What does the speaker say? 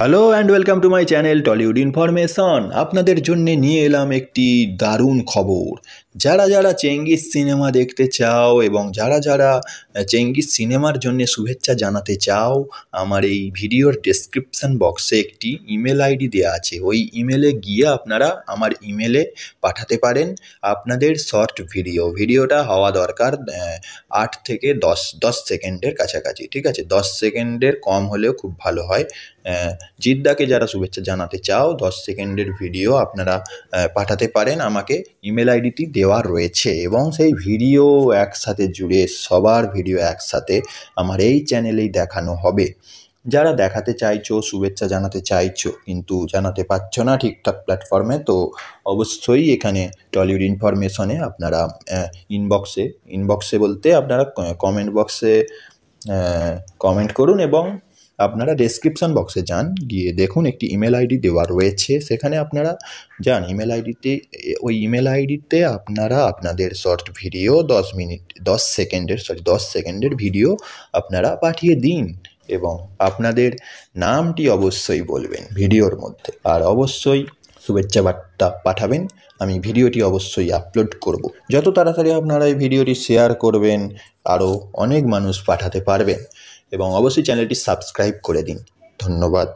Hello and welcome to my channel Tollywood information আপনাদের জন্য নিয়ে এলাম একটি দারুণ খবর যারা যারা চেঙ্গিস সিনেমা দেখতে চাও এবং যারা যারা চেঙ্গিস সিনেমার জন্য শুভেচ্ছা জানাতে চাও আমার এই ভিডিওর ডেসক্রিপশান বক্সে একটি ইমেল আইডি দেওয়া আছে ওই ইমেলে গিয়ে আপনারা আমার ইমেলে পাঠাতে পারেন আপনাদের শর্ট ভিডিও ভিডিওটা হওয়া দরকার আট থেকে দশ দশ সেকেন্ডের কাছাকাছি ঠিক আছে দশ সেকেন্ডের কম হলেও খুব ভালো হয় জিদ্দাকে যারা শুভেচ্ছা জানাতে চাও দশ সেকেন্ডের ভিডিও আপনারা পাঠাতে পারেন আমাকে ইমেল আইডিটি দেওয়া রয়েছে এবং সেই ভিডিও একসাথে জুড়ে সবার ভিডিও একসাথে আমার এই চ্যানেলেই দেখানো হবে যারা দেখাতে চাইছো শুভেচ্ছা জানাতে চাইছো কিন্তু জানাতে পারছো না ঠিকঠাক প্ল্যাটফর্মে তো অবশ্যই এখানে টলিউড ইনফরমেশনে আপনারা ইনবক্সে ইনবক্সে বলতে আপনারা কমেন্ট বক্সে কমেন্ট করুন এবং আপনারা ডেসক্রিপশান বক্সে যান গিয়ে দেখুন একটি ইমেল আইডি দেওয়া রয়েছে সেখানে আপনারা যান ইমেল আইডিতে ওই ইমেল আইডিতে আপনারা আপনাদের শর্ট ভিডিও দশ মিনিট দশ সেকেন্ডের সরি দশ সেকেন্ডের ভিডিও আপনারা পাঠিয়ে দিন এবং আপনাদের নামটি অবশ্যই বলবেন ভিডিওর মধ্যে আর অবশ্যই শুভেচ্ছা বার্তা পাঠাবেন আমি ভিডিওটি অবশ্যই আপলোড করব। যত তাড়াতাড়ি আপনারা এই ভিডিওটি শেয়ার করবেন আরও অনেক মানুষ পাঠাতে পারবেন এবং অবশ্যই চ্যানেলটি সাবস্ক্রাইব করে দিন ধন্যবাদ